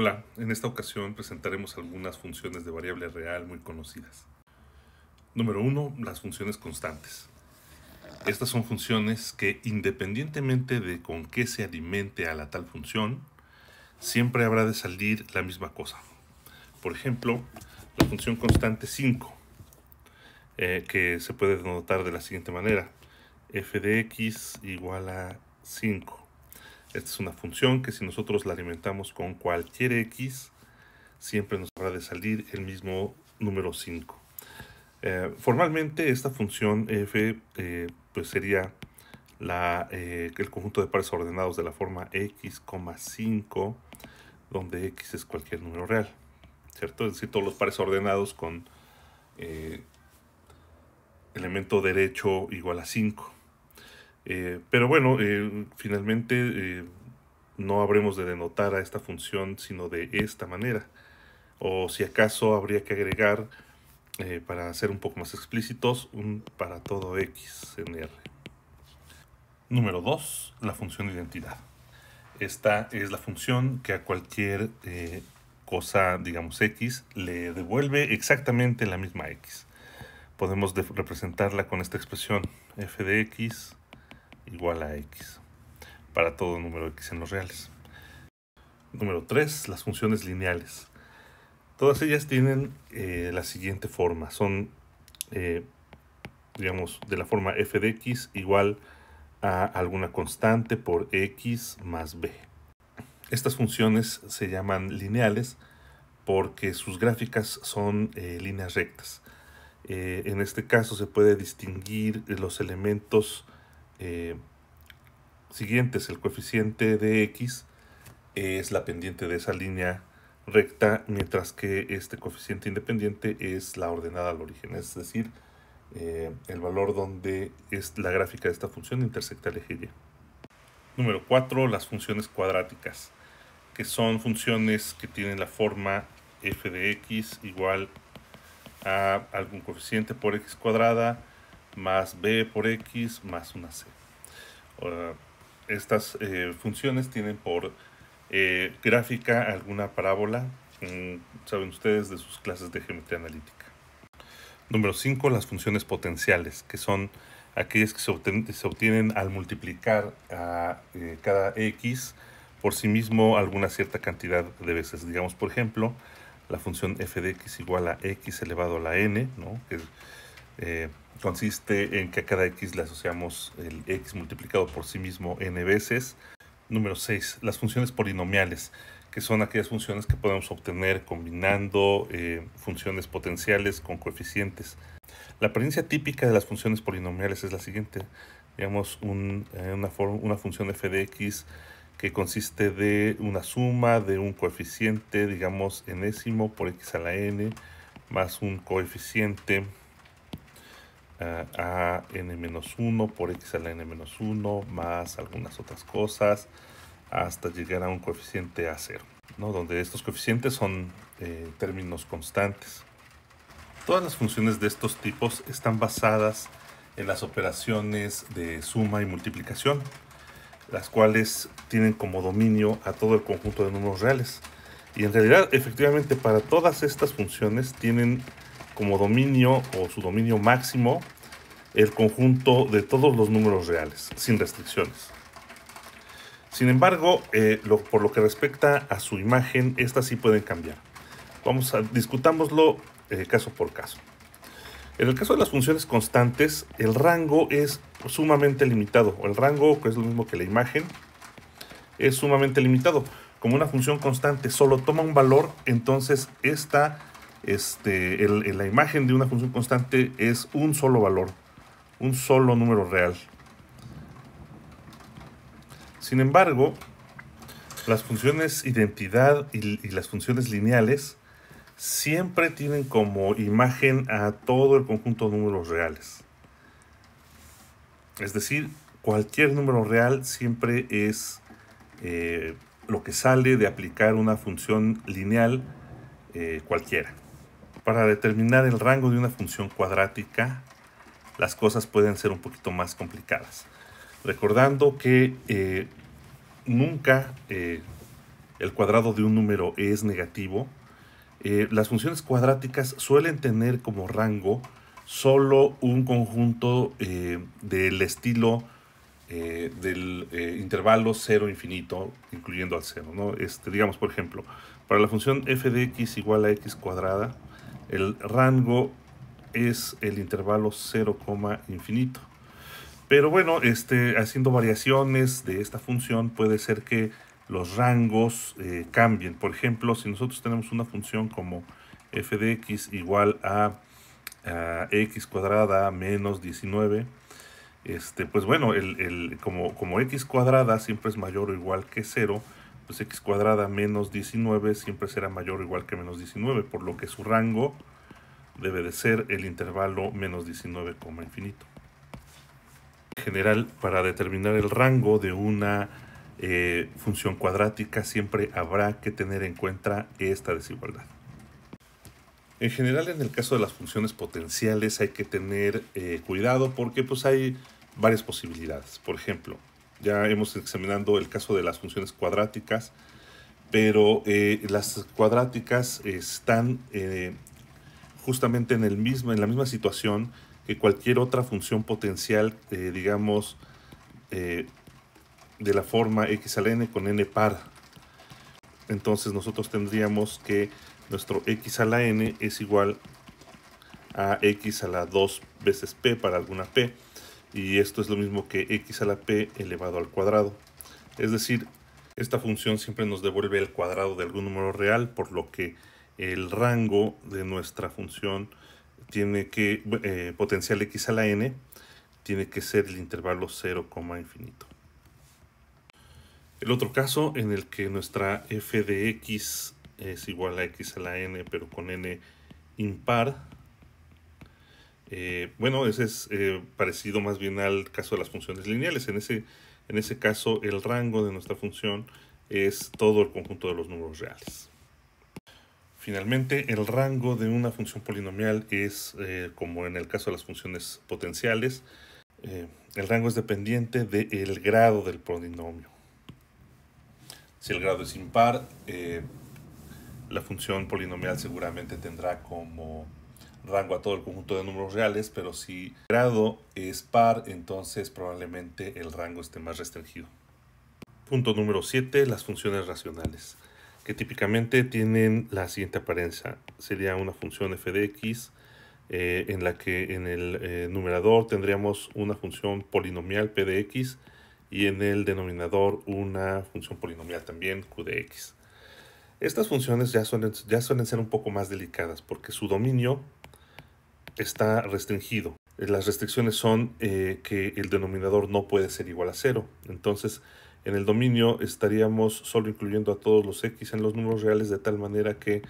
Hola, en esta ocasión presentaremos algunas funciones de variable real muy conocidas. Número 1. Las funciones constantes. Estas son funciones que independientemente de con qué se alimente a la tal función, siempre habrá de salir la misma cosa. Por ejemplo, la función constante 5, eh, que se puede denotar de la siguiente manera. f de x igual a 5 esta es una función que si nosotros la alimentamos con cualquier x, siempre nos habrá de salir el mismo número 5. Eh, formalmente esta función f eh, pues sería la, eh, el conjunto de pares ordenados de la forma x, 5, donde x es cualquier número real. ¿Cierto? Es decir, todos los pares ordenados con elemento derecho igual a 5. Eh, pero bueno, eh, finalmente eh, no habremos de denotar a esta función sino de esta manera. O si acaso habría que agregar, para ser un poco más explícitos, un para todo x en R. Número 2. La función de identidad. Esta es la función que a cualquier cosa, digamos x, le devuelve exactamente la misma x. Podemos representarla con esta expresión f de x igual a x para todo número x en los reales. Número 3. Las funciones lineales. Todas ellas tienen eh, la siguiente forma. Son, eh, digamos, de la forma f de x igual a alguna constante por x más b. Estas funciones se llaman lineales porque sus gráficas son eh, líneas rectas. en este caso se puede distinguir los elementos eh, siguientes, el coeficiente de x es la pendiente de esa línea recta, mientras que este coeficiente independiente es la ordenada al origen, es decir, eh, el valor donde es la gráfica de esta función intersecta el eje y. Número 4, las funciones cuadráticas, que son funciones que tienen la forma f de x igual a algún coeficiente por x cuadrada más b por x más una c estas eh, funciones tienen por eh, gráfica alguna parábola, mm, saben ustedes, de sus clases de geometría analítica. Número 5, las funciones potenciales, que son aquellas que se, obtienen al multiplicar a eh, cada x por sí mismo alguna cierta cantidad de veces. Digamos, por ejemplo, la función f de x igual a x elevado a la n, ¿no? Eh, consiste en que a cada x le asociamos el x multiplicado por sí mismo n veces. Número 6. Las funciones polinomiales, que son aquellas funciones que podemos obtener combinando eh, funciones potenciales con coeficientes. La apariencia típica de las funciones polinomiales es la siguiente. Digamos, eh, una, una función f de x que consiste de una suma de un coeficiente, digamos, enésimo por x a la n, más un coeficiente eh, a n-1 por x a la n-1 más algunas otras cosas hasta llegar a un coeficiente a 0, ¿no? donde estos coeficientes son eh, términos constantes. Todas las funciones de estos tipos están basadas en las operaciones de suma y multiplicación, las cuales tienen como dominio a todo el conjunto de números reales. Y en realidad, efectivamente, para todas estas funciones tienen como dominio o su dominio máximo el conjunto de todos los números reales, sin restricciones. Sin embargo, eh, por lo que respecta a su imagen, estas sí pueden cambiar. Vamos a discutámoslo eh, caso por caso. En el caso de las funciones constantes, el rango es sumamente limitado. El rango, que es lo mismo que la imagen, es sumamente limitado. Como una función constante solo toma un valor, entonces esta este, la imagen de una función constante es un solo valor, un solo número real. Sin embargo, las funciones identidad y, las funciones lineales siempre tienen como imagen a todo el conjunto de números reales. Es decir, cualquier número real siempre es eh, lo que sale de aplicar una función lineal eh, cualquiera. Para determinar el rango de una función cuadrática, las cosas pueden ser un poquito más complicadas. Recordando que eh, nunca eh, el cuadrado de un número es negativo, eh, las funciones cuadráticas suelen tener como rango solo un conjunto del estilo del intervalo 0 infinito, incluyendo al 0. ¿no? Este, digamos, por ejemplo, para la función f de x igual a x cuadrada, el rango es el intervalo 0, infinito. Pero bueno, este, haciendo variaciones de esta función puede ser que los rangos eh, cambien. Por ejemplo, si nosotros tenemos una función como f de x igual a, x cuadrada menos 19, este, pues bueno, el, como, como x cuadrada siempre es mayor o igual que 0, pues x cuadrada menos 19 siempre será mayor o igual que menos 19, por lo que su rango debe de ser el intervalo menos 19, infinito. En general, para determinar el rango de una eh, función cuadrática siempre habrá que tener en cuenta esta desigualdad. En general, en el caso de las funciones potenciales hay que tener eh, cuidado porque pues, hay varias posibilidades. Por ejemplo, ya hemos examinado el caso de las funciones cuadráticas, pero eh, las cuadráticas están eh, justamente en, el mismo, en la misma situación que cualquier otra función potencial, eh, digamos, de la forma x a la n con n par. Entonces nosotros tendríamos que nuestro x a la n es igual a x a la 2 veces p para alguna p y esto es lo mismo que x a la p elevado al cuadrado. Es decir, esta función siempre nos devuelve el cuadrado de algún número real, por lo que el rango de nuestra función tiene que, eh, potencial x a la n, tiene que ser el intervalo 0, infinito. El otro caso en el que nuestra f de x es igual a x a la n, pero con n impar, eh, bueno, ese es eh, parecido más bien al caso de las funciones lineales. En ese, en ese caso, el rango de nuestra función es todo el conjunto de los números reales. Finalmente, el rango de una función polinomial es, eh, como en el caso de las funciones potenciales, el rango es dependiente del grado del polinomio. Si el grado es impar, la función polinomial seguramente tendrá como rango a todo el conjunto de números reales, pero si grado es par, entonces probablemente el rango esté más restringido. Punto número 7, las funciones racionales, que típicamente tienen la siguiente apariencia. Sería una función f de x eh, en la que en el eh, numerador tendríamos una función polinomial p de x y en el denominador una función polinomial también q de x. Estas funciones ya ya suelen ser un poco más delicadas porque su dominio está restringido. Las restricciones son eh, que el denominador no puede ser igual a cero. Entonces, en el dominio estaríamos solo incluyendo a todos los x en los números reales de tal manera que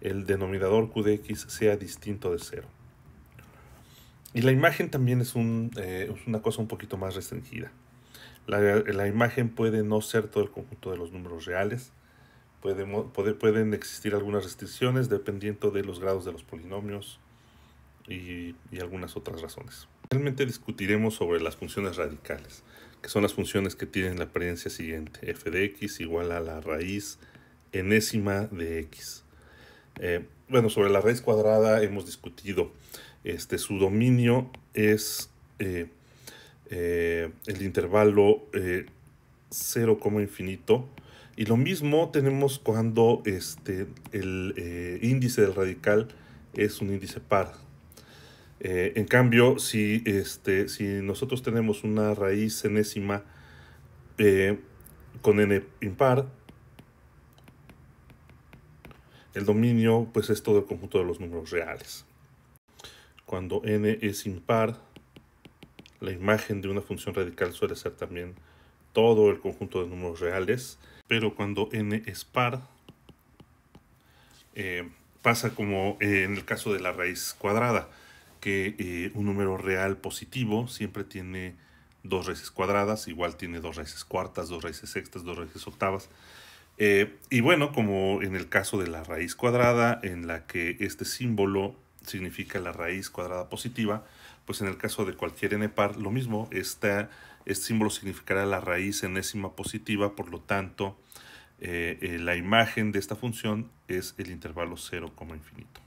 el denominador q de x sea distinto de cero. Y la imagen también es, eh, una cosa un poquito más restringida. La, imagen puede no ser todo el conjunto de los números reales. pueden existir algunas restricciones dependiendo de los grados de los polinomios, y, algunas otras razones. Finalmente discutiremos sobre las funciones radicales, que son las funciones que tienen la apariencia siguiente, f de x igual a la raíz enésima de x. Eh, bueno, sobre la raíz cuadrada hemos discutido, este, su dominio es eh, eh, el intervalo 0, infinito, y lo mismo tenemos cuando este, el índice del radical es un índice par, eh, en cambio, este, si, nosotros tenemos una raíz enésima eh, con n impar, el dominio pues, es todo el conjunto de los números reales. Cuando n es impar, la imagen de una función radical suele ser también todo el conjunto de números reales, pero cuando n es par, eh, pasa como en el caso de la raíz cuadrada que eh, un número real positivo siempre tiene dos raíces cuadradas, igual tiene dos raíces cuartas, dos raíces sextas, dos raíces octavas. Eh, y bueno, como en el caso de la raíz cuadrada, en la que este símbolo significa la raíz cuadrada positiva, pues en el caso de cualquier n par, lo mismo, este símbolo significará la raíz enésima positiva, por lo tanto, eh, la imagen de esta función es el intervalo 0, infinito.